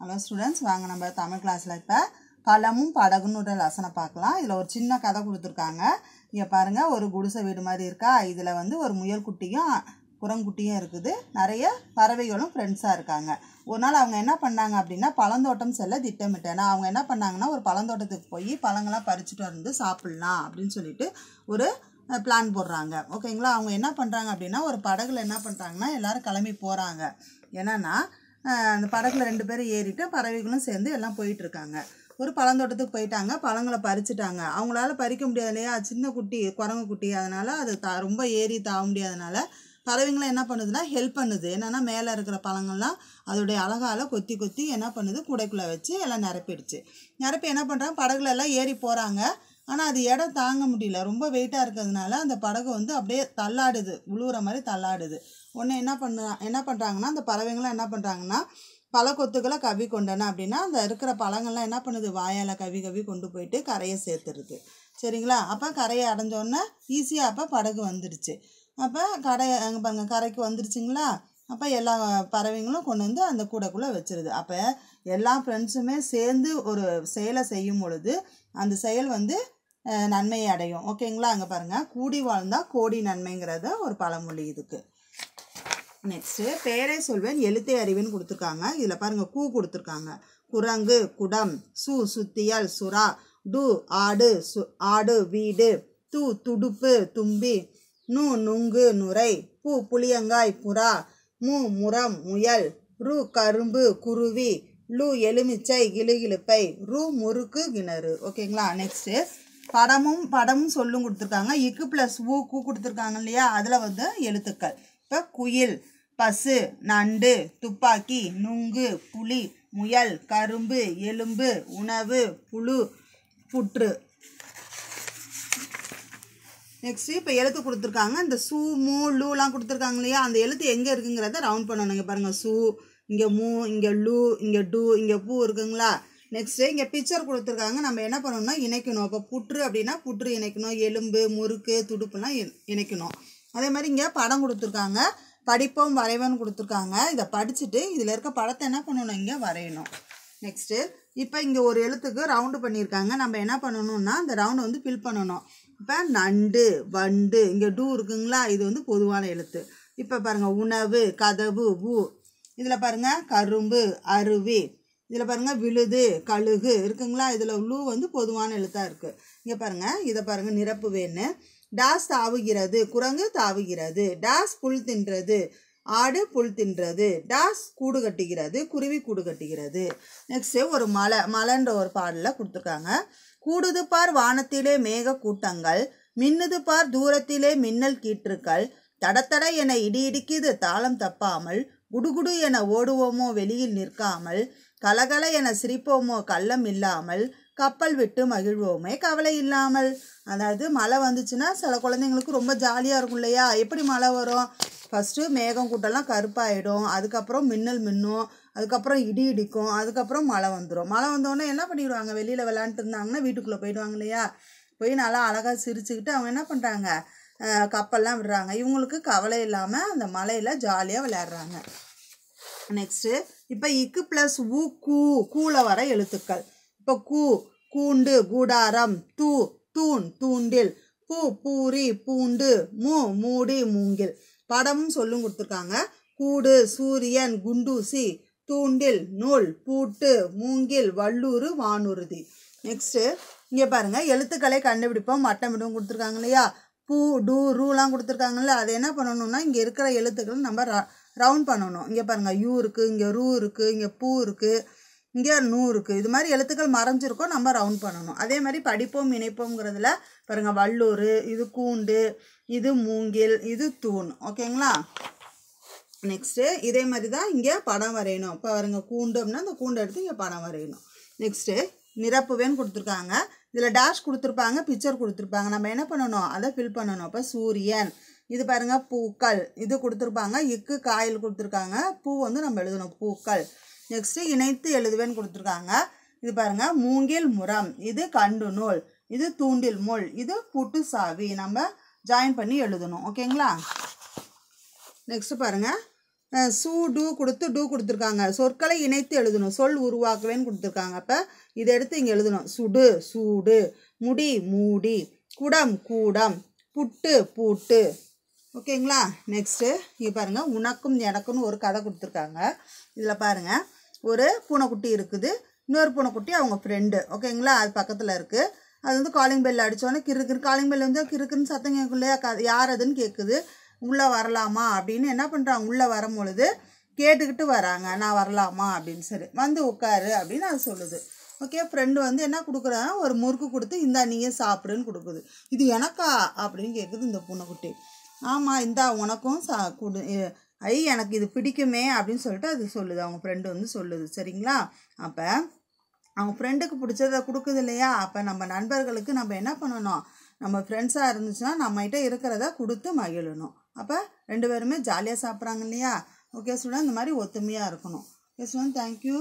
hello students வாங்க நம்ம தமிழ் கிளாஸில் இப்போ பழமும் படகுன்னு ஒரு லசனை பார்க்கலாம் இதில் ஒரு சின்ன கதை கொடுத்துருக்காங்க இங்கே பாருங்கள் ஒரு குடிசை வீடு மாதிரி இருக்கா இதில் வந்து ஒரு முயல் குட்டியும் குரங்குட்டியும் இருக்குது நிறைய பறவைகளும் ஃப்ரெண்ட்ஸாக இருக்காங்க ஒரு நாள் அவங்க என்ன பண்ணாங்க அப்படின்னா பழந்தோட்டம் செல்ல திட்டமிட்டேன்னா அவங்க என்ன பண்ணாங்கன்னா ஒரு பழந்தோட்டத்துக்கு போய் பழங்களாம் பறிச்சுட்டு வந்து சாப்பிட்லாம் அப்படின்னு சொல்லிட்டு ஒரு பிளான் போடுறாங்க ஓகேங்களா அவங்க என்ன பண்ணுறாங்க அப்படின்னா ஒரு படகுல என்ன பண்ணுறாங்கன்னா எல்லோரும் கிளம்பி போகிறாங்க என்னென்னா அந்த படகுல ரெண்டு பேரும் ஏறிட்டு பறவைகளும் சேர்ந்து எல்லாம் போயிட்டுருக்காங்க ஒரு பழந்தோட்டத்துக்கு போயிட்டாங்க பழங்களை பறிச்சுட்டாங்க அவங்களால பறிக்க முடியாது இல்லையா சின்ன குட்டி குரங்கு குட்டி அதனால் அது த ரொம்ப ஏறி தாவ முடியாதனால பறவைங்களாம் என்ன பண்ணுதுன்னா ஹெல்ப் பண்ணுது என்னென்னா மேலே இருக்கிற பழங்கள்லாம் அதோடைய அழகால் கொத்தி கொத்தி என்ன பண்ணுது கூடைக்குள்ளே வச்சு எல்லாம் நிரப்பிடுச்சு நிரப்பி என்ன பண்ணுறாங்க படகுல எல்லாம் ஏறி போகிறாங்க ஆனால் அது இடம் தாங்க முடியல ரொம்ப வெயிட்டாக இருக்கிறதுனால அந்த படகு வந்து அப்படியே தள்ளாடுது உழுவுற மாதிரி தள்ளாடுது உடனே என்ன பண்ண என்ன பண்ணுறாங்கன்னா அந்த பறவைங்களாம் என்ன பண்ணுறாங்கன்னா பல கொத்துக்களை கவி கொண்டன அப்படின்னா அந்த இருக்கிற பழங்கள்லாம் என்ன பண்ணுது வாயால் கவி கவி கொண்டு போயிட்டு கரையை சேர்த்துருது சரிங்களா அப்போ கரையை அடைஞ்சோடனே ஈஸியாக அப்போ படகு வந்துடுச்சு அப்போ கடை அங்கே பாருங்கள் கரைக்கு வந்துருச்சுங்களா அப்போ எல்லா பறவைங்களும் கொண்டு வந்து அந்த கூடைக்குள்ளே வச்சுருது அப்போ எல்லா ஃப்ரெண்ட்ஸுமே சேர்ந்து ஒரு செயலை செய்யும் பொழுது அந்த செயல் வந்து நன்மையை அடையும் ஓகேங்களா அங்கே பாருங்கள் கூடி வாழ்ந்தால் கோடி நன்மைங்கிறத ஒரு பழமொழி இதுக்கு நெக்ஸ்ட்டு பேரே சொல்வேன் எழுத்தை அறிவுன்னு கொடுத்துருக்காங்க இதில் பாருங்கள் கூ கொடுத்துருக்காங்க குரங்கு குடம் சு சுத்தியல் சுறா டு ஆடு சு ஆடு வீடு து துடுப்பு தும்பி நு நுங்கு நுரை பூ புளியங்காய் புறா மு முரம் முயல் ரு கரும்பு குருவி லு எலுமிச்சை கிளுகிழுப்பை ரு முறுக்கு கிணறு ஓகேங்களா நெக்ஸ்ட்டு படமும் படமும் சொல்லும் கொடுத்துருக்காங்க இக்கு ப்ளஸ் ஊ கூ கொடுத்துருக்காங்க இல்லையா அதில் வந்து எழுத்துக்கள் இப்போ குயில் பசு நண்டு துப்பாக்கி நுங்கு புலி முயல் கரும்பு எலும்பு உணவு புழு புற்று நெக்ஸ்ட்டு இப்போ எழுத்து கொடுத்துருக்காங்க இந்த சூ மூ லூலாம் கொடுத்துருக்காங்க இல்லையா அந்த எழுத்து எங்கே இருக்குங்கிறத ரவுண்ட் பண்ணணும் இங்கே பாருங்கள் சூ இங்கே மூ இங்கே லூ இங்கே டூ இங்கே பூ இருக்குங்களா நெக்ஸ்ட்டு இங்கே பிக்சர் கொடுத்துருக்காங்க நம்ம என்ன பண்ணணும்னா இணைக்கணும் இப்போ புற்று அப்படின்னா புற்று இணைக்கணும் எலும்பு முறுக்கு துடுப்புலாம் இணைக்கணும் அதே மாதிரி இங்கே படம் கொடுத்துருக்காங்க படிப்பும் வரைவன் கொடுத்துருக்காங்க இதை படிச்சுட்டு இதில் இருக்க படத்தை என்ன பண்ணணும் இங்கே வரையணும் நெக்ஸ்ட்டு இப்போ இங்கே ஒரு எழுத்துக்கு ரவுண்டு பண்ணியிருக்காங்க நம்ம என்ன பண்ணணும்னா இந்த ரவுண்டை வந்து ஃபில் பண்ணணும் இப்போ நண்டு வண்டு இங்கே டூ இருக்குங்களா இது வந்து பொதுவான எழுத்து இப்போ பாருங்கள் உணவு கதவு ஊ இதில் பாருங்கள் கரும்பு அருவி இதில் பாருங்கள் விழுது கழுகு இருக்குங்களா இதில் உள்ளூ வந்து பொதுவான எழுத்தாக இருக்குது இங்கே பாருங்கள் இதை பாருங்கள் நிரப்பு வேணு டாஸ் தாவுகிறது குரங்கு தாவுகிறது டாஸ் புல் தின்றது ஆடு புல் தின்றது டாஸ் கூடு கட்டுகிறது குருவி கூடு கட்டுகிறது நெக்ஸ்ட்டு ஒரு மலை மலைன்ற ஒரு பாடலில் கொடுத்துருக்காங்க கூடுது பார் வானத்திலே மேக கூட்டங்கள் மின்னுது பார் தூரத்திலே மின்னல் கீற்றுக்கள் தடத்தட என இடி இடிக்குது தாளம் தப்பாமல் குடுகுடு என ஓடுவோமோ வெளியில் நிற்காமல் கலகல என சிரிப்போமோ கள்ளம் இல்லாமல் கப்பல் விட்டு மகிழ்வோமே கவலை இல்லாமல் அதாவது மழை வந்துச்சுன்னா சில குழந்தைங்களுக்கு ரொம்ப ஜாலியாக இருக்கும் இல்லையா எப்படி மழை வரும் ஃபஸ்ட்டு மேகம் கூட்டெல்லாம் கருப்பாயிடும் அதுக்கப்புறம் மின்னல் மின்னும் அதுக்கப்புறம் இடி இடிக்கும் அதுக்கப்புறம் மழை வந்துடும் மழை வந்தோடனே என்ன பண்ணிடுவாங்க வெளியில் விளாண்ட்டு இருந்தாங்கன்னா வீட்டுக்குள்ளே போயிடுவாங்க இல்லையா போய் நல்லா அழகாக சிரிச்சுக்கிட்டு அவங்க என்ன பண்ணுறாங்க கப்பல்லாம் விடுறாங்க இவங்களுக்கு கவலை இல்லாமல் அந்த மலையில் ஜாலியாக விளையாடுறாங்க நெக்ஸ்ட்டு இப்போ இக்கு ப்ளஸ் ஊ கூ கூல வர எழுத்துக்கள் இப்போ கூ கூண்டு கூடாரம் தூ தூண் தூண்டில் பூ பூரி பூண்டு மூ மூடி மூங்கில் படமும் சொல்லும் கொடுத்துருக்காங்க கூடு சூரியன் குண்டூசி தூண்டில் நூல் பூட்டு மூங்கில் வல்லூர் வானுறுதி நெக்ஸ்ட்டு இங்கே பாருங்கள் எழுத்துக்களை கண்டுபிடிப்போம் மட்டமிடும் கொடுத்துருக்காங்க இல்லையா பூ டூ ரூலாம் கொடுத்துருக்காங்கல்ல அதை என்ன பண்ணணும்னா இங்கே இருக்கிற எழுத்துக்களும் நம்ம ரவுண்ட் பண்ணணும் இங்கே பாருங்கள் யூ இருக்குது இங்கே ரூ இருக்குது இங்கே பூ இருக்குது இங்கே நூ இருக்குது இது மாதிரி எழுத்துக்கள் மறைஞ்சிருக்கோம் நம்ம ரவுண்ட் பண்ணணும் அதே மாதிரி படிப்போம் இணைப்போங்கிறதுல பாருங்கள் வள்ளூர் இது கூண்டு இது மூங்கில் இது தூண் ஓகேங்களா நெக்ஸ்ட்டு இதே மாதிரி தான் இங்கே படம் வரையணும் இப்போ பாருங்கள் கூண்டு அப்படின்னா அந்த கூண்டை எடுத்து இங்கே படம் வரையணும் நெக்ஸ்ட்டு நிரப்புவேன்னு கொடுத்துருக்காங்க இதில் டேஷ் கொடுத்துருப்பாங்க பிக்சர் கொடுத்துருப்பாங்க நம்ம என்ன பண்ணணும் அதை ஃபில் பண்ணணும் இப்போ சூரியன் இது பாருங்க பூக்கள் இது கொடுத்துருப்பாங்க இக்கு காயில் கொடுத்துருக்காங்க பூ வந்து நம்ம எழுதணும் பூக்கள் நெக்ஸ்ட்டு இணைத்து எழுதுவேன்னு கொடுத்துருக்காங்க இது பாருங்க மூங்கில் முரம் இது கண்டு நூல் இது தூண்டில் முள் இது புட்டு சாவி நம்ம ஜாயின் பண்ணி எழுதணும் ஓகேங்களா நெக்ஸ்ட்டு பாருங்க சூ டூ கொடுத்து டூ கொடுத்துருக்காங்க சொற்களை இணைத்து எழுதணும் சொல் உருவாக்குவேன்னு கொடுத்துருக்காங்க அப்போ இதை எடுத்து இங்கே எழுதணும் சுடு சூடு முடி மூடி குடம் கூடம் புட்டு பூட்டு ஓகேங்களா நெக்ஸ்ட்டு இங்கே பாருங்கள் உனக்கும் எனக்கும்னு ஒரு கதை கொடுத்துருக்காங்க இதில் பாருங்கள் ஒரு பூனைக்குட்டி இருக்குது இன்னொரு பூனைக்குட்டி அவங்க ஃப்ரெண்டு ஓகேங்களா அது பக்கத்தில் இருக்குது அது வந்து காலிங் பெல் அடித்தோடனே கிருக்குன்னு காலிங் பெல் வந்து கிருக்குன்னு சத்தம் கேட்கலையா க யார் அதுன்னு கேட்குது உள்ளே வரலாமா அப்படின்னு என்ன பண்ணுறாங்க உள்ளே வரும்பொழுது கேட்டுக்கிட்டு வராங்க நான் வரலாமா அப்படின்னு சொல்லி வந்து உட்காரு அப்படின்னு அது சொல்லுது ஓகே ஃப்ரெண்டு வந்து என்ன கொடுக்குறேன் ஒரு முறுக்கு கொடுத்து இந்தா நீயே சாப்பிடுன்னு கொடுக்குது இது எனக்கா அப்படின்னு கேட்குது இந்த பூனைக்குட்டி ஆமாம் இந்தா உனக்கும் சா கொடு ஐ எனக்கு இது பிடிக்குமே அப்படின்னு சொல்லிட்டு அது சொல்லுது அவங்க ஃப்ரெண்டு வந்து சொல்லுது சரிங்களா அப்போ அவங்க ஃப்ரெண்டுக்கு பிடிச்சதை கொடுக்குது இல்லையா அப்போ நம்ம நண்பர்களுக்கு நம்ம என்ன பண்ணணும் நம்ம ஃப்ரெண்ட்ஸாக இருந்துச்சுன்னா நம்மகிட்ட இருக்கிறத கொடுத்து மகிழணும் அப்போ ரெண்டு பேருமே ஜாலியாக சாப்பிட்றாங்க இல்லையா ஓகே ஸ்டூடெண்ட் இந்த மாதிரி ஒத்துமையாக இருக்கணும் ஓகே ஸ்டூடெண்ட் தேங்க்யூ